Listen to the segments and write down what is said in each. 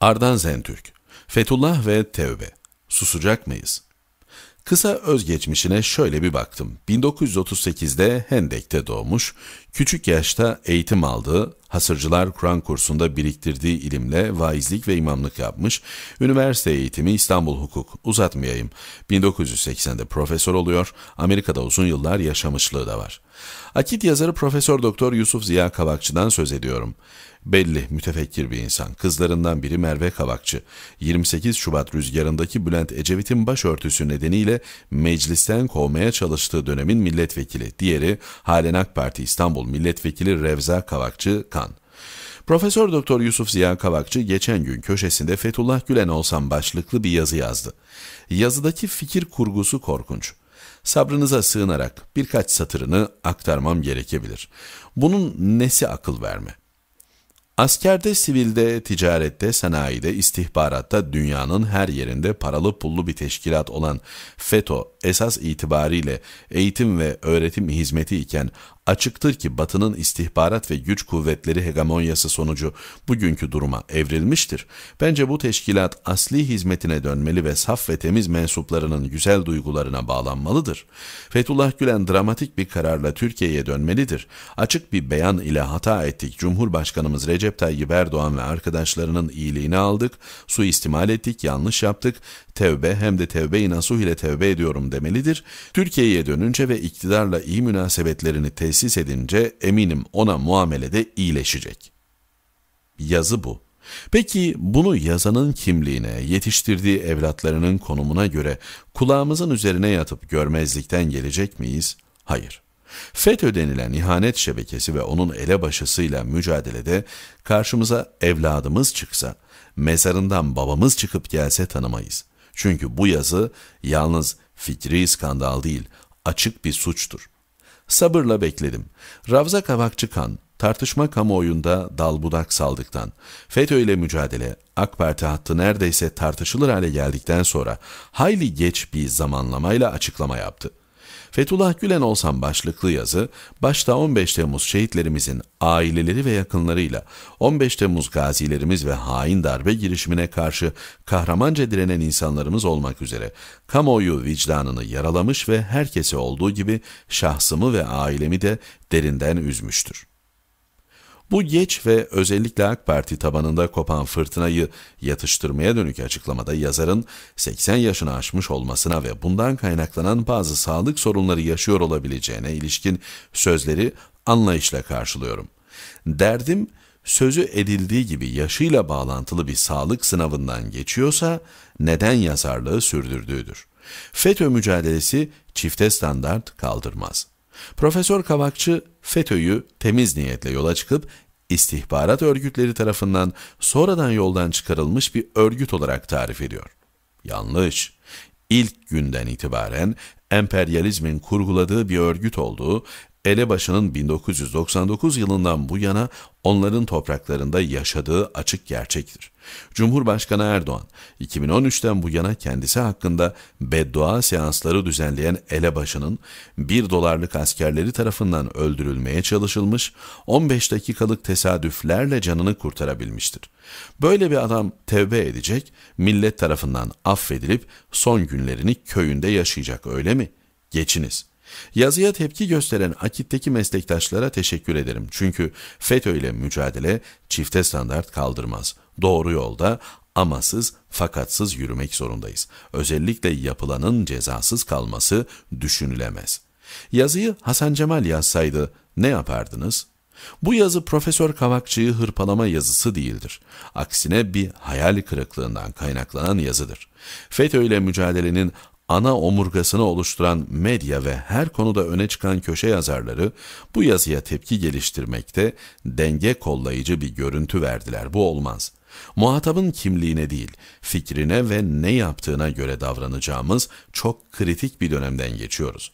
Ardan Zentürk, Fetullah ve Tevbe, susacak mıyız? Kısa özgeçmişine şöyle bir baktım. 1938'de Hendek'te doğmuş, küçük yaşta eğitim aldığı, hasırcılar Kur'an kursunda biriktirdiği ilimle vaizlik ve imamlık yapmış, üniversite eğitimi İstanbul Hukuk, uzatmayayım. 1980'de profesör oluyor, Amerika'da uzun yıllar yaşamışlığı da var. Akit yazarı Profesör Doktor Yusuf Ziya Kavakçı'dan söz ediyorum. Belli, mütefekkir bir insan. Kızlarından biri Merve Kavakçı. 28 Şubat rüzgarındaki Bülent Ecevit'in başörtüsü nedeniyle meclisten kovmaya çalıştığı dönemin milletvekili. Diğeri halen AK Parti İstanbul Milletvekili Revza Kavakçı Kan. Profesör Doktor Yusuf Ziya Kavakçı geçen gün köşesinde Fethullah Gülen olsam başlıklı bir yazı yazdı. Yazıdaki fikir kurgusu korkunç. Sabrınıza sığınarak birkaç satırını aktarmam gerekebilir. Bunun nesi akıl verme? Askerde, sivilde, ticarette, sanayide, istihbaratta dünyanın her yerinde paralı pullu bir teşkilat olan FETÖ esas itibariyle eğitim ve öğretim hizmeti iken Açıktır ki Batı'nın istihbarat ve güç kuvvetleri hegemonyası sonucu bugünkü duruma evrilmiştir. Bence bu teşkilat asli hizmetine dönmeli ve saf ve temiz mensuplarının güzel duygularına bağlanmalıdır. Fethullah Gülen dramatik bir kararla Türkiye'ye dönmelidir. Açık bir beyan ile hata ettik. Cumhurbaşkanımız Recep Tayyip Erdoğan ve arkadaşlarının iyiliğini aldık, suistimal ettik, yanlış yaptık, tevbe hem de tevbe-i nasuh ile tevbe ediyorum demelidir. Türkiye'ye dönünce ve iktidarla iyi münasebetlerini tesis tesis edince eminim ona muamelede iyileşecek. Yazı bu. Peki bunu yazanın kimliğine, yetiştirdiği evlatlarının konumuna göre kulağımızın üzerine yatıp görmezlikten gelecek miyiz? Hayır. FETÖ denilen ihanet şebekesi ve onun elebaşısıyla mücadelede karşımıza evladımız çıksa, mezarından babamız çıkıp gelse tanımayız. Çünkü bu yazı yalnız fikri skandal değil, açık bir suçtur. Sabırla bekledim. Ravza Kavakçıkan, tartışma kamuoyunda dal budak saldıktan, FETÖ ile mücadele, AK Parti hattı neredeyse tartışılır hale geldikten sonra hayli geç bir zamanlamayla açıklama yaptı. Fethullah Gülen Olsan başlıklı yazı, başta 15 Temmuz şehitlerimizin aileleri ve yakınlarıyla 15 Temmuz gazilerimiz ve hain darbe girişimine karşı kahramanca direnen insanlarımız olmak üzere kamuoyu vicdanını yaralamış ve herkese olduğu gibi şahsımı ve ailemi de derinden üzmüştür. Bu geç ve özellikle AK Parti tabanında kopan fırtınayı yatıştırmaya dönük açıklamada yazarın 80 yaşını aşmış olmasına ve bundan kaynaklanan bazı sağlık sorunları yaşıyor olabileceğine ilişkin sözleri anlayışla karşılıyorum. Derdim sözü edildiği gibi yaşıyla bağlantılı bir sağlık sınavından geçiyorsa neden yazarlığı sürdürdüğüdür. FETÖ mücadelesi çifte standart kaldırmaz. Profesör Kavakçı FETÖ'yü temiz niyetle yola çıkıp istihbarat örgütleri tarafından sonradan yoldan çıkarılmış bir örgüt olarak tarif ediyor. Yanlış. İlk günden itibaren emperyalizmin kurguladığı bir örgüt olduğu Elebaşı'nın 1999 yılından bu yana onların topraklarında yaşadığı açık gerçektir. Cumhurbaşkanı Erdoğan, 2013'ten bu yana kendisi hakkında beddua seansları düzenleyen elebaşının 1 dolarlık askerleri tarafından öldürülmeye çalışılmış, 15 dakikalık tesadüflerle canını kurtarabilmiştir. Böyle bir adam tevbe edecek, millet tarafından affedilip son günlerini köyünde yaşayacak öyle mi? Geçiniz.'' Yazıya tepki gösteren Akit'teki meslektaşlara teşekkür ederim. Çünkü FETÖ ile mücadele çifte standart kaldırmaz. Doğru yolda amasız, fakatsız yürümek zorundayız. Özellikle yapılanın cezasız kalması düşünülemez. Yazıyı Hasan Cemal yazsaydı ne yapardınız? Bu yazı Profesör Kavakçı'yı hırpalama yazısı değildir. Aksine bir hayal kırıklığından kaynaklanan yazıdır. FETÖ ile mücadelenin ana omurgasını oluşturan medya ve her konuda öne çıkan köşe yazarları bu yazıya tepki geliştirmekte denge kollayıcı bir görüntü verdiler. Bu olmaz. Muhatabın kimliğine değil, fikrine ve ne yaptığına göre davranacağımız çok kritik bir dönemden geçiyoruz.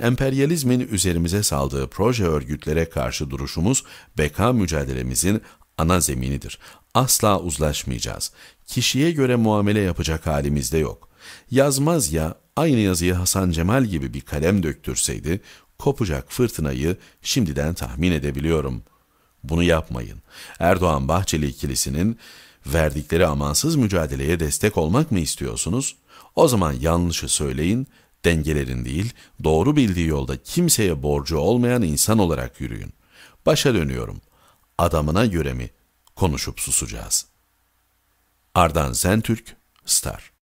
Emperyalizmin üzerimize saldığı proje örgütlere karşı duruşumuz, beka mücadelemizin ana zeminidir. Asla uzlaşmayacağız. Kişiye göre muamele yapacak halimizde yok. Yazmaz ya aynı yazıyı Hasan Cemal gibi bir kalem döktürseydi, kopacak fırtınayı şimdiden tahmin edebiliyorum. Bunu yapmayın. Erdoğan Bahçeli ikilisinin verdikleri amansız mücadeleye destek olmak mı istiyorsunuz? O zaman yanlışı söyleyin, dengelerin değil, doğru bildiği yolda kimseye borcu olmayan insan olarak yürüyün. Başa dönüyorum. Adamına göre mi konuşup susacağız? Ardan Zentürk, Star